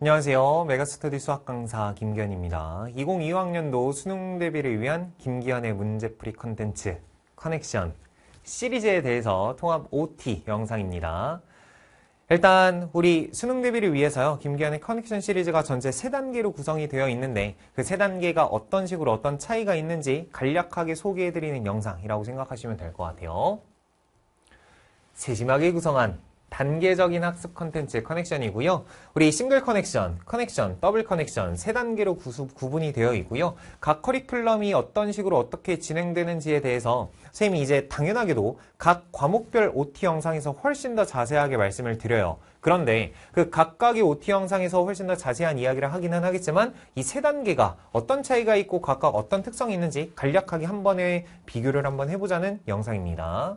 안녕하세요. 메가스터디 수학 강사 김기현입니다. 2025학년도 수능 대비를 위한 김기현의 문제풀이 컨텐츠 커넥션 시리즈에 대해서 통합 OT 영상입니다. 일단 우리 수능 대비를 위해서요. 김기현의 커넥션 시리즈가 전체 3단계로 구성이 되어 있는데 그 3단계가 어떤 식으로 어떤 차이가 있는지 간략하게 소개해드리는 영상이라고 생각하시면 될 것 같아요. 세심하게 구성한 단계적인 학습 컨텐츠의 커넥션이고요. 우리 싱글 커넥션, 커넥션, 더블 커넥션 세 단계로 구수, 구분이 되어 있고요. 각 커리큘럼이 어떤 식으로 어떻게 진행되는지에 대해서 선생님이 이제 당연하게도 각 과목별 OT 영상에서 훨씬 더 자세하게 말씀을 드려요. 그런데 그 각각의 OT 영상에서 훨씬 더 자세한 이야기를 하기는 하겠지만 이 세 단계가 어떤 차이가 있고 각각 어떤 특성이 있는지 간략하게 한 번에 비교를 한번 해보자는 영상입니다.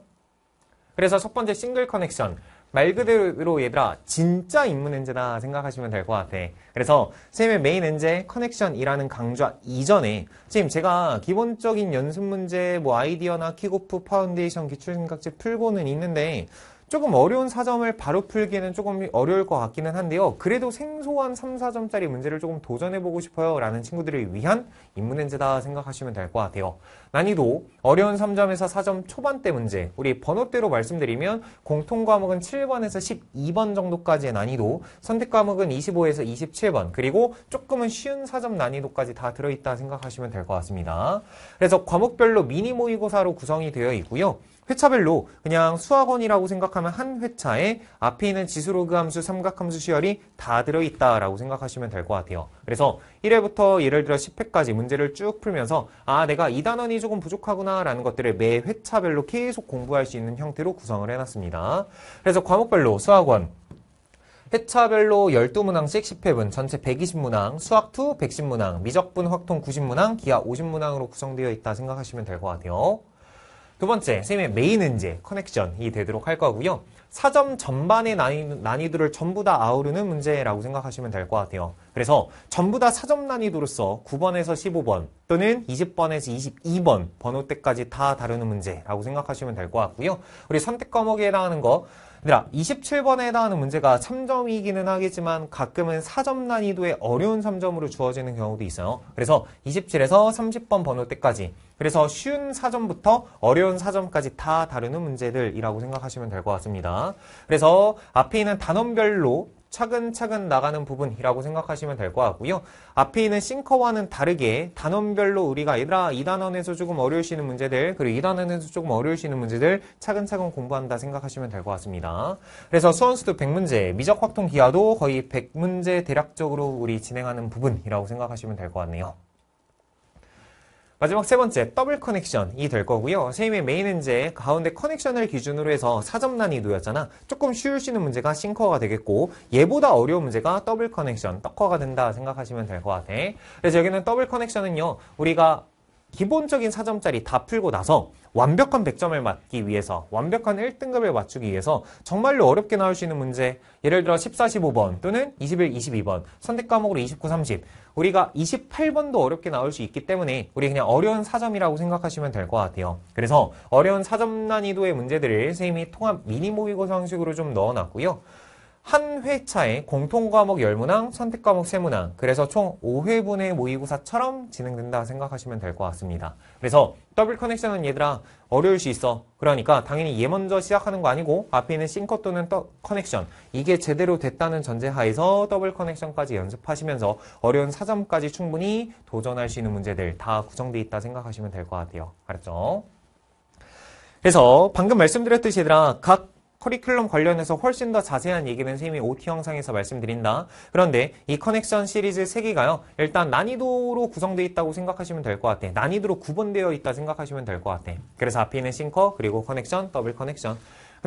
그래서 첫 번째 싱글 커넥션. 말 그대로 얘들아 진짜 입문 엔제다 생각하시면 될 것 같아. 그래서 선생님의 메인 엔제 커넥션이라는 강좌 이전에 선생님 제가 기본적인 연습 문제 뭐 아이디어나 킥오프 파운데이션 기출생각지 풀고는 있는데 조금 어려운 사점을 바로 풀기는 조금 어려울 것 같기는 한데요. 그래도 생소한 3, 4점짜리 문제를 조금 도전해보고 싶어요 라는 친구들을 위한 입문렌즈다 생각하시면 될 것 같아요. 난이도 어려운 3점에서 4점 초반대 문제 우리 번호대로 말씀드리면 공통과목은 7번에서 12번 정도까지의 난이도 선택과목은 25에서 27번 그리고 조금은 쉬운 4점 난이도까지 다 들어있다 생각하시면 될 것 같습니다. 그래서 과목별로 미니 모의고사로 구성이 되어 있고요. 회차별로 그냥 수학원이라고 생각하면 한 회차에 앞에 있는 지수로그 함수, 삼각함수 시열이 다 들어있다라고 생각하시면 될 것 같아요. 그래서 1회부터 예를 들어 10회까지 문제를 쭉 풀면서 아 내가 이 단원이 조금 부족하구나라는 것들을 매 회차별로 계속 공부할 수 있는 형태로 구성을 해놨습니다. 그래서 과목별로 수학원, 회차별로 12문항씩 10회분, 전체 120문항, 수학2 110문항, 미적분 확통 90문항, 기하 50문항으로 구성되어 있다 생각하시면 될 것 같아요. 두 번째, 쌤의 메인 은재 커넥션이 되도록 할 거고요. 사점 전반의 난이, 도를 전부 다 아우르는 문제라고 생각하시면 될 것 같아요. 그래서 전부 다사점 난이도로서 9번에서 15번 또는 20번에서 22번 번호대까지 다 다루는 문제라고 생각하시면 될 것 같고요. 우리 선택 과목에 해당하는 거 얘들아 27번에 해당하는 문제가 3점이기는 하겠지만 가끔은 4점 난이도의 어려운 3점으로 주어지는 경우도 있어요. 그래서 27에서 30번 번호대까지 그래서 쉬운 사전부터 어려운 사전까지 다 다루는 문제들이라고 생각하시면 될 것 같습니다. 그래서 앞에 있는 단원별로 차근차근 나가는 부분이라고 생각하시면 될 것 같고요. 앞에 있는 싱커와는 다르게 단원별로 우리가 얘들아 이 단원에서 조금 어려우시는 문제들 그리고 이 단원에서 조금 어려우시는 문제들 차근차근 공부한다 생각하시면 될 것 같습니다. 그래서 수원수도 100문제, 미적 확통 기하도 거의 100문제 대략적으로 우리 진행하는 부분이라고 생각하시면 될 것 같네요. 마지막 세 번째 더블 커넥션이 될 거고요. 세임의 메인은 이제 가운데 커넥션을 기준으로 해서 4점 난이도였잖아. 조금 쉬울 수 있는 문제가 싱커가 되겠고 얘보다 어려운 문제가 더블 커넥션, 떡커가 된다 생각하시면 될 것 같아. 그래서 여기는 더블 커넥션은요. 우리가 기본적인 4점짜리 다 풀고 나서 완벽한 100점을 맞기 위해서 완벽한 1등급을 맞추기 위해서 정말로 어렵게 나올 수 있는 문제 예를 들어 14, 15번 또는 21, 22번 선택 과목으로 29, 30 우리가 28번도 어렵게 나올 수 있기 때문에 우리 그냥 어려운 4점이라고 생각하시면 될 것 같아요 그래서 어려운 4점 난이도의 문제들을 선생님이 통합 미니 모의고사 형식으로 좀 넣어놨고요 한 회차에 공통과목 10문항, 선택과목 3문항 그래서 총 5회분의 모의고사처럼 진행된다 생각하시면 될 것 같습니다. 그래서 더블 커넥션은 얘들아 어려울 수 있어. 그러니까 당연히 얘 먼저 시작하는 거 아니고 앞에 있는 싱커 또는 더, 커넥션 이게 제대로 됐다는 전제하에서 더블 커넥션까지 연습하시면서 어려운 사점까지 충분히 도전할 수 있는 문제들 다 구성돼 있다 생각하시면 될 것 같아요. 알았죠? 그래서 방금 말씀드렸듯이 얘들아 각 커리큘럼 관련해서 훨씬 더 자세한 얘기는 쌤이 OT 영상에서 말씀드린다. 그런데 이 커넥션 시리즈 3개가요. 일단 난이도로 구성되어 있다고 생각하시면 될 것 같아. 난이도로 구분되어 있다 생각하시면 될 것 같아. 그래서 앞에 있는 싱커 그리고 커넥션, 더블 커넥션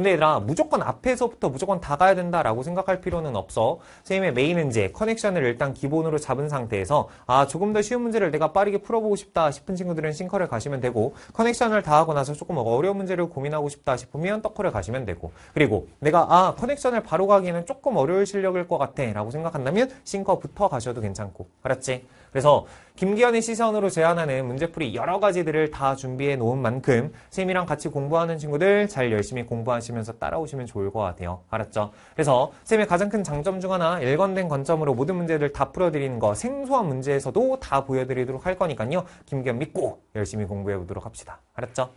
근데 얘들아 무조건 앞에서부터 무조건 다가야 된다라고 생각할 필요는 없어. 선생님의 메인은 이제 커넥션을 일단 기본으로 잡은 상태에서 아 조금 더 쉬운 문제를 내가 빠르게 풀어보고 싶다 싶은 친구들은 싱커를 가시면 되고 커넥션을 다 하고 나서 조금 어려운 문제를 고민하고 싶다 싶으면 떡커를 가시면 되고 그리고 내가 아 커넥션을 바로 가기에는 조금 어려울 실력일 것 같아 라고 생각한다면 싱커부터 가셔도 괜찮고 알았지? 그래서 김기현의 시선으로 제안하는 문제풀이 여러 가지들을 다 준비해 놓은 만큼 선생님이랑 같이 공부하는 친구들 잘 열심히 공부하시면서 따라오시면 좋을 것 같아요. 알았죠? 그래서 선생님의 가장 큰 장점 중 하나 일관된 관점으로 모든 문제들 다 풀어드리는 거 생소한 문제에서도 다 보여드리도록 할 거니까요. 김기현 믿고 열심히 공부해 보도록 합시다. 알았죠?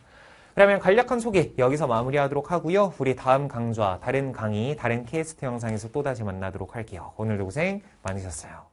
그러면 간략한 소개 여기서 마무리하도록 하고요. 우리 다음 강좌, 다른 강의, 다른 케이스트 영상에서 또다시 만나도록 할게요. 오늘도 고생 많으셨어요.